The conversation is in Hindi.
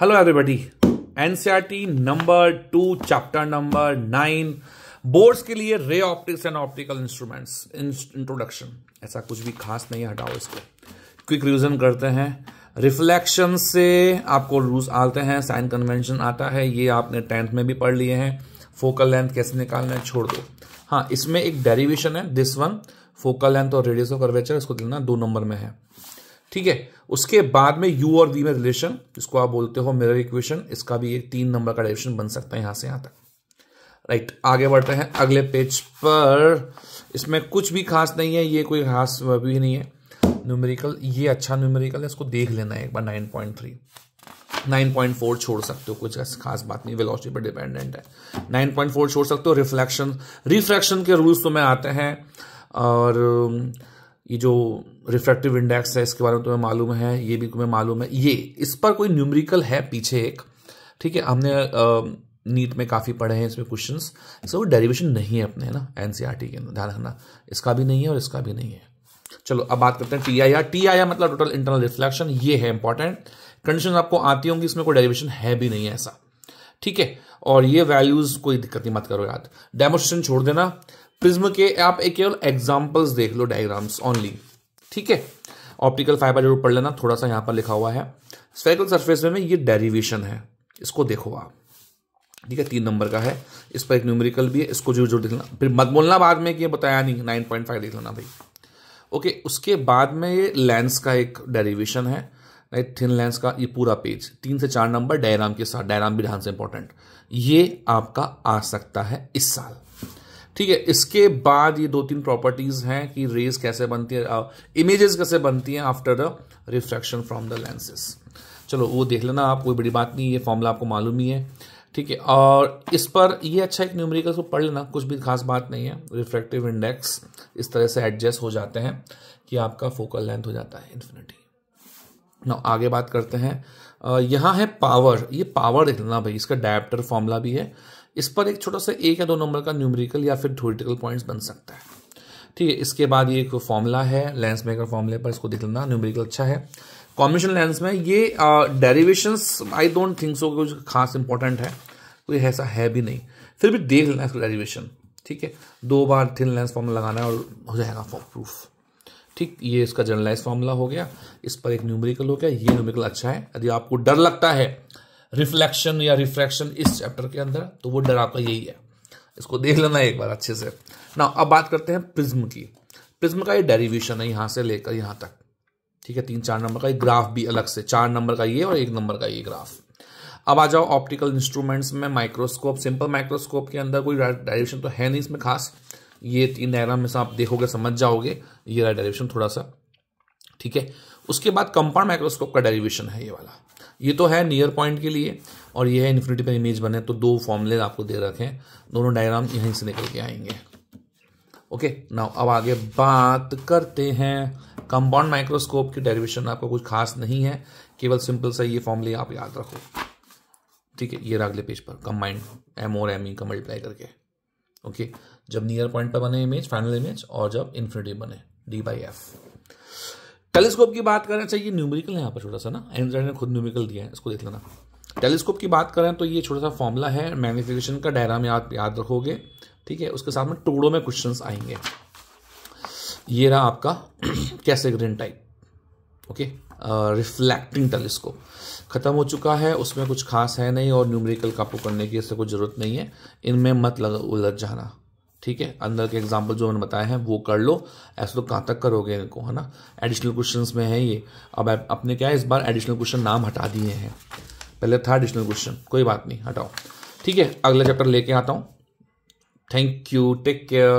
hello everybody NCERT number two chapter number nine boards के लिए ray optics and optical instruments introduction ऐसा कुछ भी खास नहीं हटाओ इसको क्विक रिविजन करते हैं रिफ्लेक्शन से आपको रूल्स आते हैं साइन कन्वेंशन आता है ये आपने टेंथ में भी पढ़ लिए हैं फोकल लेंथ कैसे निकालना है छोड़ दो हाँ इसमें एक डेरिवेशन है दिस वन फोकल लेंथ और रेडियस ऑफ कर्वेचर इसको देना दो नंबर में है ठीक है उसके बाद में यू और वी में रिलेशन जिसको आप बोलते हो मिरर इक्वेशन इसका भी एक तीन नंबर का डेरिवेशन बन सकता है यहां से यहां तक राइट आगे बढ़ते हैं अगले पेज पर इसमें कुछ भी खास नहीं है ये कोई खास भी नहीं है न्यूमेरिकल ये अच्छा न्यूमेरिकल है इसको देख लेना है एक बार nine point three nine point four छोड़ सकते हो कुछ खास बात नहीं वेलोसिटी पर डिपेंडेंट है नाइन पॉइंट फोर छोड़ सकते हो रिफ्लेक्शन रिफ्रैक्शन के रूल्स तो में आते हैं और ये जो रिफ्रैक्टिव इंडेक्स है इसके बारे में तुम्हें मालूम है ये भी तुम्हें मालूम है ये इस पर कोई न्यूमरिकल है पीछे एक ठीक है हमने नीट में काफ़ी पढ़े हैं इसमें क्वेश्चंस सो डेरिवेशन नहीं है अपने है ना एनसीईआरटी e के अंदर ध्यान रखना इसका भी नहीं है और इसका भी नहीं है चलो अब बात करते हैं T I R T I R मतलब टोटल इंटरनल रिफ्लेक्शन ये है इंपॉर्टेंट कंडीशन आपको आती होंगी इसमें कोई डेरिवेशन है भी नहीं है ऐसा ठीक है और ये वैल्यूज कोई दिक्कत नहीं मत करो याद डेमोस्ट्रेशन छोड़ देना प्रिज्म के आप एक केवल एग्जाम्पल्स देख लो डायग्राम्स ऑनली ठीक है ऑप्टिकल फाइबर जरूर पढ़ लेना थोड़ा सा यहां पर लिखा हुआ है स्फेरिकल सरफेस में ये डेरिवेशन है इसको देखो आप ठीक है तीन नंबर का है इस पर एक न्यूमेरिकल भी है इसको जरूर जरूर देख लेना फिर मत बोलना बाद में कि ये बताया नहीं नाइन पॉइंट फाइव देख लेना भाई ओके उसके बाद में ये लेंस का एक डेरिवेशन है राइट थिन लेंस का ये पूरा पेज तीन से चार नंबर डायराम के साथ डायराम भी ध्यान से इंपॉर्टेंट ये आपका आ सकता है इस साल ठीक है इसके बाद ये दो तीन प्रॉपर्टीज हैं कि रेज कैसे बनती है इमेजेस कैसे बनती हैं after the refraction from the lenses चलो वो देख लेना आप कोई बड़ी बात नहीं ये फॉर्मूला आपको मालूम ही है ठीक है और इस पर ये अच्छा एक न्यूमरिकल को पढ़ लेना कुछ भी खास बात नहीं है रिफ्रैक्टिव इंडेक्स इस तरह से एडजस्ट हो जाते हैं कि आपका फोकल लेंथ हो जाता है इन्फिनिटी ना आगे बात करते हैं uh, यहाँ है पावर ये पावर देख लेना भाई इसका डायप्टर फॉर्मूला भी है इस पर एक छोटा सा एक या दो नंबर का न्यूमरिकल या फिर थोरिटिकल पॉइंट्स बन सकता है ठीक है इसके बाद ये एक फॉर्मूला है लेंस मेकर फॉर्मूले पर इसको देख लेना न्यूमेरिकल अच्छा है कॉम्बिनेशन लेंस में ये derivations I don't think so कुछ खास इंपॉर्टेंट है कोई ऐसा है भी नहीं फिर भी देख लेना इसका डेरिवेशन ठीक है दो बार थिन लेंस फॉर्मूला लगाना है और हो जाएगा प्रूफ ठीक ये इसका जर्नलाइज फॉर्मूला हो गया इस पर एक न्यूमेरिकल हो गया ये न्यूमरिकल अच्छा है यदि आपको डर लगता है रिफ्लेक्शन या रिफ्रैक्शन इस चैप्टर के अंदर तो वो डर आपका यही है इसको देख लेना एक बार अच्छे से ना अब बात करते हैं प्रिज्म की प्रिज्म का ये डेरिवेशन है यहाँ से लेकर यहाँ तक ठीक है तीन चार नंबर का एक ग्राफ भी अलग से चार नंबर का ये और एक नंबर का ये ग्राफ अब आ जाओ ऑप्टिकल इंस्ट्रूमेंट्स में माइक्रोस्कोप सिंपल माइक्रोस्कोप के अंदर कोई डायरेक्शन तो है नहीं इसमें खास ये तीन डायग्राम में से आप देखोगे समझ जाओगे ये डायरेक्शन थोड़ा सा ठीक है उसके बाद कंपाउंड माइक्रोस्कोप का डेरिवेशन है ये वाला ये तो है नियर पॉइंट के लिए और ये है इन्फिनिटी पर इमेज बने तो दो फॉर्मूले आपको दे रखे हैं दोनों डायग्राम यहीं से निकल के आएंगे ओके नाउ अब आगे बात करते हैं कंपाउंड माइक्रोस्कोप की डेरिवेशन आपको कुछ खास नहीं है केवल सिंपल सा ये फॉर्मूले आप याद रखो ठीक है ये अगले पेज पर कंबाइंड एम और एम ई का मल्टीप्लाई करके ओके जब नियर पॉइंट पर बने इमेज फाइनल इमेज और जब इन्फिनिटी बने डी बाई एफ टेलीस्कोप की बात करें चाहिए अच्छा, न्यूमेरिकल है यहाँ पर छोटा सा ना एनजाइन ने खुद न्यूमेरिकल दिया है इसको देख लेना टेलीस्कोप की बात करें तो ये छोटा सा फॉर्मूला है मैग्निफिकेशन का डायराम याद याद रखोगे ठीक है उसके साथ में टुकड़ों में क्वेश्चन आएंगे ये रहा आपका कैसे green type okay reflecting telescope ख़त्म हो चुका है उसमें कुछ खास है नहीं और न्यूमेरिकल का आपको करने की इससे कोई ज़रूरत नहीं है इनमें मत लग उलझ जाना ठीक है अंदर के एग्जाम्पल जो मैंने बताए हैं वो कर लो ऐसे तो कहाँ तक करोगे इनको है ना एडिशनल क्वेश्चन में है ये अब अपने क्या है इस बार एडिशनल क्वेश्चन नाम हटा दिए हैं पहले था एडिशनल क्वेश्चन कोई बात नहीं हटाओ ठीक है अगला चैप्टर लेके आता हूँ थैंक यू टेक केयर